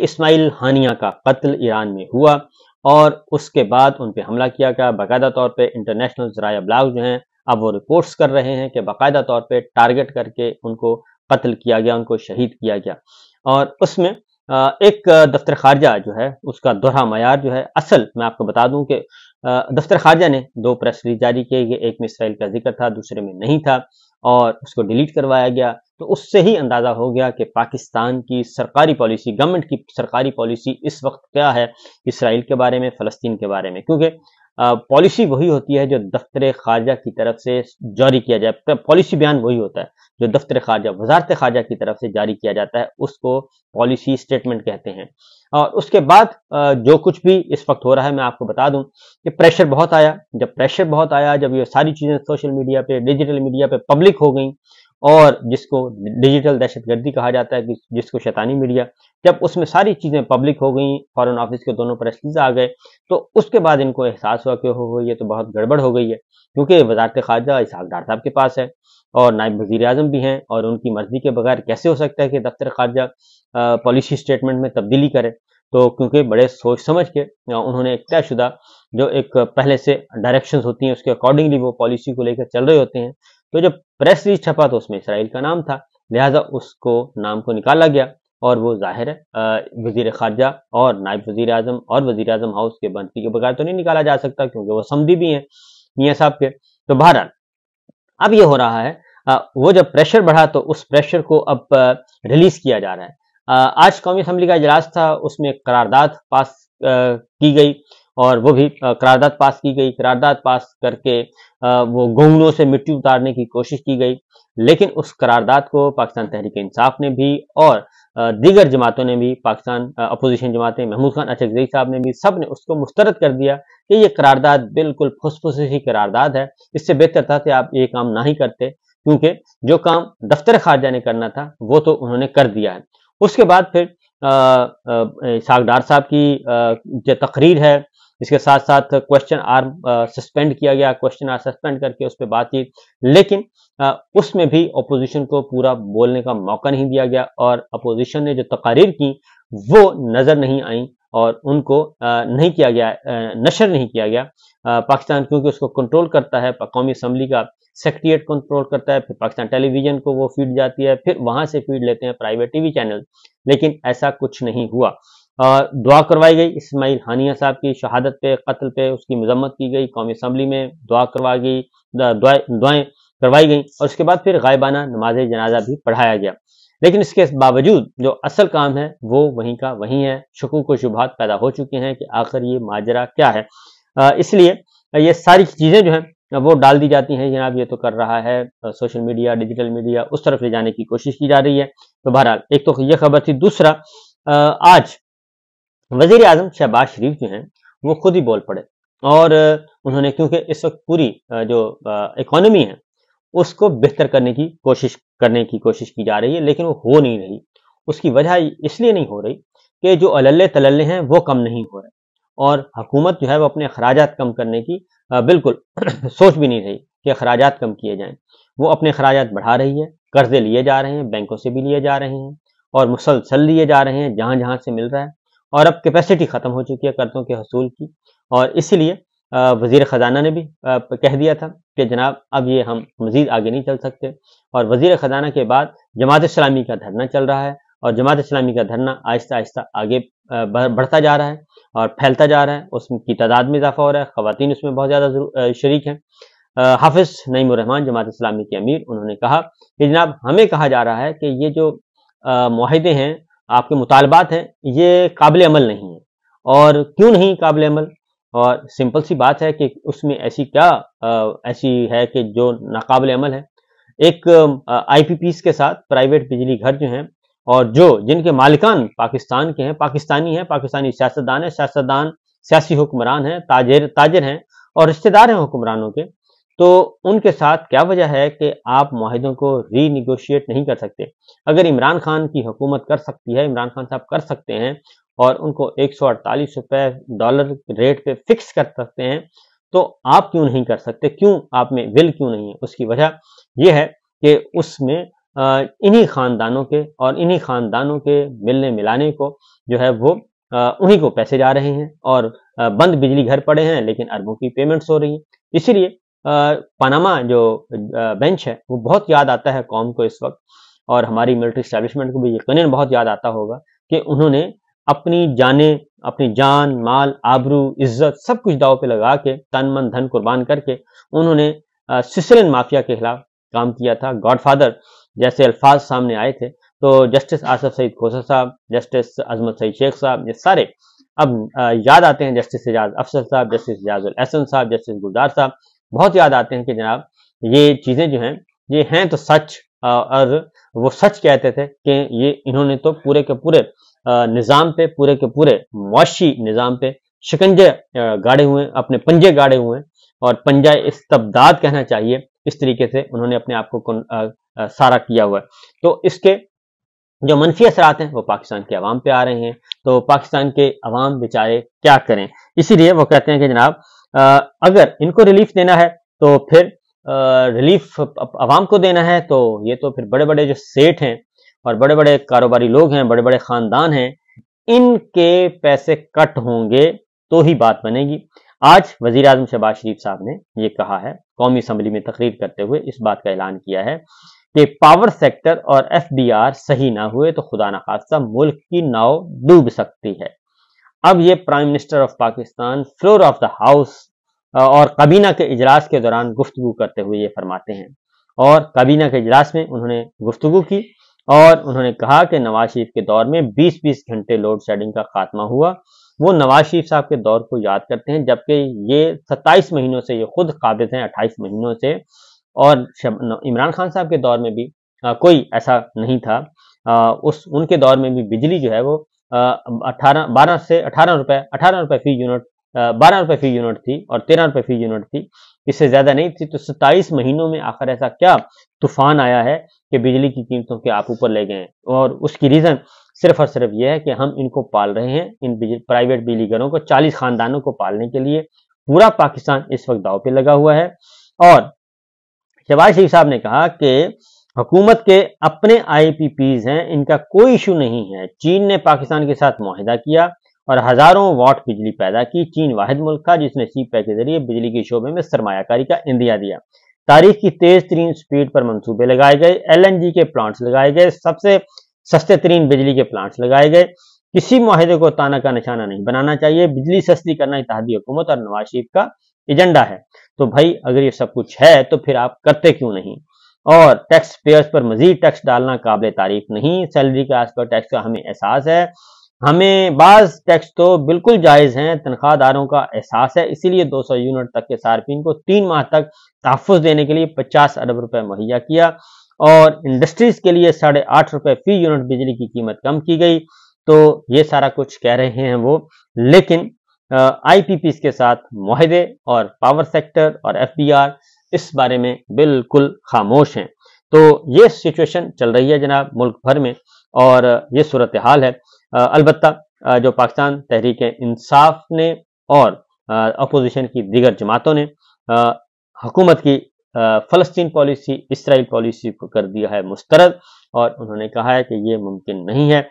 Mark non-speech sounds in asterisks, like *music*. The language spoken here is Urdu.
اسماعیل ہانیہ کا قتل ایران میں ہوا اور اس کے بعد ان پہ حملہ کیا گیا باقاعدہ طور پہ انٹرنیشنل ذرائع ابلاغ جو ہیں اب وہ رپورٹس کر رہے ہیں کہ باقاعدہ طور پہ ٹارگٹ کر کے ان کو قتل کیا گیا ان کو شہید کیا گیا اور اس میں ایک دفتر خارجہ جو ہے اس کا دورہ معیار جو ہے اصل میں آپ کو بتا دوں کہ دفتر خارجہ نے دو پریس ریلیز جاری کیے گئے ایک میں اسرائیل کا ذکر تھا دوسرے میں نہیں تھا اور اس کو ڈیلیٹ کروایا گیا تو اس سے ہی اندازہ ہو گیا کہ پاکستان کی سرکاری پالیسی گورنمنٹ کی سرکاری پالیسی اس وقت کیا ہے اسرائیل کے بارے میں فلسطین کے بارے میں کیونکہ پالیسی وہی ہوتی ہے جو دفتر خارجہ کی طرف سے جاری کیا جائے پالیسی بیان وہی ہوتا ہے جو دفتر خارجہ وزارت خارجہ کی طرف سے جاری کیا جاتا ہے اس کو پالیسی اسٹیٹمنٹ کہتے ہیں اور اس کے بعد جو کچھ بھی اس وقت ہو رہا ہے میں آپ کو بتا دوں کہ پریشر بہت آیا جب پریشر بہت آیا جب یہ ساری چیزیں سوشل میڈیا پہ ڈیجیٹل میڈیا پہ پبلک ہو گئیں اور جس کو ڈیجیٹل دہشت گردی کہا جاتا ہے جس کو شیطانی میڈیا جب اس میں ساری چیزیں پبلک ہو گئیں فارن آفس کے دونوں پریسلیز آ گئے تو اس کے بعد ان کو احساس ہوا کہ ہو یہ ہے تو بہت گڑبڑ ہو گئی ہے کیونکہ وزارت خارجہ اس حقدار صاحب کے پاس ہے اور نائب وزیر اعظم بھی ہیں اور ان کی مرضی کے بغیر کیسے ہو سکتا ہے کہ دفتر خارجہ پالیسی اسٹیٹمنٹ میں تبدیلی کرے تو کیونکہ بڑے سوچ سمجھ کے انہوں نے ایک طے شدہ جو ایک پہلے سے ڈائریکشنز ہوتی ہیں اس کے اکارڈنگلی وہ پالیسی کو لے کر چل رہے ہوتے ہیں تو جب پریس ریز چھپا تو اس میں اسرائیل کا نام تھا لہٰذا اس کو نام کو نکالا گیا اور وہ ظاہر ہے وزیر خارجہ اور نائب وزیر اعظم اور وزیر اعظم ہاؤس کے بندی کے بغیر تو نہیں نکالا جا سکتا کیونکہ وہ سمدھی بھی ہیں میاں صاحب کے تو بہرحال اب یہ ہو رہا ہے وہ جب پریشر بڑھا تو اس پریشر کو اب ریلیز کیا جا رہا ہے آج قومی اسمبلی کا اجلاس تھا اس میں قرارداد پاس کی گئی اور وہ بھی قرارداد پاس کی گئی قرارداد پاس کر کے وہ گونگوں سے مٹی اتارنے کی کوشش کی گئی لیکن اس قرارداد کو پاکستان تحریک انصاف نے بھی اور دیگر جماعتوں نے بھی پاکستان اپوزیشن جماعتیں محمود خان اچئی صاحب نے بھی سب نے اس کو مسترد کر دیا کہ یہ قرارداد بالکل ہی قرارداد ہے اس سے بہتر تھا کہ آپ یہ کام نہ ہی کرتے کیونکہ جو کام دفتر خارجہ نے کرنا تھا وہ تو انہوں نے کر دیا ہے اس کے بعد پھر ساگدار صاحب کی جو تقریر ہے اس کے ساتھ ساتھ کوشچن آر سسپینڈ کیا گیا کوشچن آر سسپینڈ کر کے اس پہ بات چیت لیکن اس میں بھی اپوزیشن کو پورا بولنے کا موقع نہیں دیا گیا اور اپوزیشن نے جو تقاریر کی وہ نظر نہیں آئیں اور ان کو نہیں کیا گیا نشر نہیں کیا گیا پاکستان کیونکہ اس کو کنٹرول کرتا ہے قومی اسمبلی کا سیکٹریٹ کنٹرول کرتا ہے پھر پاکستان ٹیلی ویژن کو وہ فیڈ جاتی ہے پھر وہاں سے فیڈ لیتے ہیں پرائیویٹ ٹی وی چینل لیکن ایسا کچھ نہیں ہوا دعا کروائی گئی اسماعیل ہانیہ صاحب کی شہادت پہ قتل پہ اس کی مذمت کی گئی قومی اسمبلی میں دعا کروائی گئی دعائیں کروائی گئیں اور اس کے بعد پھر غائبانہ نماز جنازہ بھی پڑھایا گیا لیکن اس کے باوجود جو اصل کام ہے وہ وہیں کا وہیں ہے شکوک و شبہات پیدا ہو چکے ہیں کہ آخر یہ ماجرہ کیا ہے اس لیے یہ ساری چیزیں جو ہیں وہ ڈال دی جاتی ہیں جناب یہ تو کر رہا ہے سوشل میڈیا ڈیجیٹل میڈیا اس طرف لے جانے کی کوشش کی جا رہی ہے تو بہرحال ایک تو یہ خبر تھی دوسرا آج وزیر اعظم شہباز شریف جو ہیں وہ خود ہی بول پڑے اور انہوں نے کیونکہ اس وقت پوری جو اکانومی ہے اس کو بہتر کرنے کی کوشش کرنے کی کوشش کی جا رہی ہے لیکن وہ ہو نہیں رہی اس کی وجہ اس لیے نہیں ہو رہی کہ جو اللّہ تللے ہیں وہ کم نہیں ہو رہے اور حکومت جو ہے وہ اپنے اخراجات کم کرنے کی بالکل *clears throat* سوچ بھی نہیں رہی کہ اخراجات کم کیے جائیں وہ اپنے اخراجات بڑھا رہی ہے قرضے لیے جا رہے ہیں بینکوں سے بھی لیے جا رہے ہیں اور مسلسل لیے جا رہے ہیں جہاں جہاں سے مل رہا ہے اور اب کیپیسٹی ختم ہو چکی ہے قرضوں کے حصول کی اور اسی لیے وزیر خزانہ نے بھی کہہ دیا تھا کہ جناب اب یہ ہم مزید آگے نہیں چل سکتے اور وزیر خزانہ کے بعد جماعت اسلامی کا دھرنا چل رہا ہے اور جماعت اسلامی کا دھرنا آہستہ آہستہ آگے بڑھتا جا رہا ہے اور پھیلتا جا رہا ہے اس کی تعداد میں اضافہ ہو رہا ہے خواتین اس میں بہت زیادہ شریک ہیں حافظ نعیم الرحمان جماعت اسلامی کے امیر انہوں نے کہا کہ جناب ہمیں کہا جا رہا ہے کہ یہ جو معاہدے ہیں آپ کے مطالبات ہیں یہ قابل عمل نہیں ہے اور کیوں نہیں قابل عمل اور سمپل سی بات ہے کہ اس میں ایسی کیا ایسی ہے کہ جو ناقابل عمل ہے ایک آئی پی پیس کے ساتھ پرائیویٹ بجلی گھر جو ہیں اور جو جن کے مالکان پاکستان کے ہیں پاکستانی ہیں پاکستانی سیاستدان ہیں سیاستدان سیاسی حکمران ہیں تاجر تاجر ہیں اور رشتہ دار ہیں حکمرانوں کے تو ان کے ساتھ کیا وجہ ہے کہ آپ معاہدوں کو ری نیگوشیٹ نہیں کر سکتے اگر عمران خان کی حکومت کر سکتی ہے عمران خان صاحب کر سکتے ہیں اور ان کو ایک سو اڑتالیس روپے ڈالر ریٹ پہ فکس کر سکتے ہیں تو آپ کیوں نہیں کر سکتے کیوں آپ میں ویل کیوں نہیں ہے اس کی وجہ یہ ہے کہ اس میں انہی خاندانوں کے اور انہی خاندانوں کے ملنے ملانے کو جو ہے وہ انہی کو پیسے جا رہے ہیں اور بند بجلی گھر پڑے ہیں لیکن اربوں کی پیمنٹس ہو رہی ہیں اسی لیے پاناما جو بینچ ہے وہ بہت یاد آتا ہے قوم کو اس وقت اور ہماری ملٹری اسٹیبلشمنٹ کو بھی یقیناً بہت یاد آتا ہوگا کہ انہوں نے اپنی جانیں اپنی جان مال آبرو عزت سب کچھ داؤ پہ لگا کے تن من دھن قربان کر کے انہوں نے مافیا کے خلاف کام کیا تھا گاڈ فادر جیسے الفاظ سامنے آئے تھے تو جسٹس آصف سعید کھوسا صاحب جسٹس عظمت سعید شیخ صاحب یہ سارے اب یاد آتے ہیں جسٹس اعجاز افسر صاحب جسٹس اعجاز الحسن صاحب جسٹس گلدار صاحب بہت یاد آتے ہیں کہ جناب یہ چیزیں جو ہیں یہ ہیں تو سچ اور وہ سچ کہتے تھے کہ یہ انہوں نے تو پورے کے پورے نظام پہ پورے کے پورے معاشی نظام پہ شکنجے گاڑے ہوئے اپنے پنجے گاڑے ہوئے اور پنجہ استبداد کہنا چاہیے اس طریقے سے انہوں نے اپنے آپ کو سارا کیا ہوا ہے تو اس کے جو منفی اثرات ہیں وہ پاکستان کے عوام پہ آ رہے ہیں تو پاکستان کے عوام بچارے کیا کریں اسی لیے وہ کہتے ہیں کہ جناب اگر ان کو ریلیف دینا ہے تو پھر ریلیف عوام کو دینا ہے تو یہ تو پھر بڑے بڑے جو سیٹ ہیں اور بڑے بڑے کاروباری لوگ ہیں بڑے بڑے خاندان ہیں ان کے پیسے کٹ ہوں گے تو ہی بات بنے گی آج وزیر اعظم شہباز شریف صاحب نے یہ کہا ہے قومی اسمبلی میں تقریر کرتے ہوئے اس بات کا اعلان کیا ہے کہ پاور سیکٹر اور ایف بی آر صحیح نہ ہوئے تو خدا نہ ملک کی ناؤ ڈوب سکتی ہے اب یہ prime minister of Pakistan floor of the house اور کابینہ کے اجلاس کے دوران گفتگو کرتے ہوئے یہ فرماتے ہیں اور کابینہ کے اجلاس میں انہوں نے گفتگو کی اور انہوں نے کہا کہ نواز شریف کے دور میں بیس بیس گھنٹے لوڈ شیڈنگ کا خاتمہ ہوا وہ نواز شریف صاحب کے دور کو یاد کرتے ہیں جبکہ یہ ستائیس مہینوں سے یہ خود قابض ہیں اٹھائیس مہینوں سے اور عمران خان صاحب کے دور میں بھی کوئی ایسا نہیں تھا اس ان کے دور میں بھی بجلی جو ہے وہ بارہ سے اٹھارہ روپے اٹھارہ روپے فی یونٹ بارہ روپے فی یونٹ تھی اور تیرہ روپے فی یونٹ تھی اس سے زیادہ نہیں تھی تو ستائیس مہینوں میں آخر ایسا کیا طوفان آیا ہے کہ بجلی کی قیمتوں کے آپ اوپر لے گئے ہیں اور اس کی ریزن صرف اور صرف یہ ہے کہ ہم ان کو پال رہے ہیں ان پرائیویٹ بجلی گھروں کو چالیس خاندانوں کو پالنے کے لیے پورا پاکستان اس وقت داؤ پہ لگا ہوا ہے اور شہباز شریف صاحب نے کہا کہ حکومت کے اپنے آئی پی پیز ہیں ان کا کوئی ایشو نہیں ہے چین نے پاکستان کے ساتھ معاہدہ کیا اور ہزاروں واٹ بجلی پیدا کی چین واحد ملک کا جس نے سی پیک کے ذریعے بجلی کے شعبے میں سرمایہ کاری کا اندیا دیا تاریخ کی تیز ترین سپیڈ پر منصوبے لگائے گئے ایل این جی کے پلانٹس لگائے گئے سب سے سستے ترین بجلی کے پلانٹس لگائے گئے کسی معاہدے کو تانا کا نشانہ نہیں بنانا چاہیے بجلی سستی کرنا اتحادی حکومت اور نواز شریف کا ایجنڈا ہے تو بھائی اگر یہ سب کچھ ہے تو پھر آپ کرتے کیوں نہیں اور ٹیکس پیئرز پر مزید ٹیکس ڈالنا قابل تعریف نہیں سیلری کے آس پر ٹیکس کا ہمیں احساس ہے ہمیں بعض ٹیکس تو بالکل جائز ہیں تنخواہ داروں کا احساس ہے اسی لیے دو سو یونٹ تک کے صارفین کو تین ماہ تک تحفظ دینے کے لیے پچاس ارب روپے مہیا کیا اور انڈسٹریز کے لیے ساڑھے آٹھ روپے فی یونٹ بجلی کی قیمت کم کی گئی تو یہ سارا کچھ کہہ رہے ہیں وہ لیکن آئی پی پیز کے ساتھ معاہدے اور پاور سیکٹر اور ایف بی آر اس بارے میں بالکل خاموش ہیں تو یہ سچویشن چل رہی ہے جناب ملک بھر میں اور یہ صورتحال ہے البتہ جو پاکستان تحریک انصاف نے اور اپوزیشن کی دیگر جماعتوں نے حکومت کی فلسطین پالیسی اسرائیل پالیسی کو کر دیا ہے مسترد اور انہوں نے کہا ہے کہ یہ ممکن نہیں ہے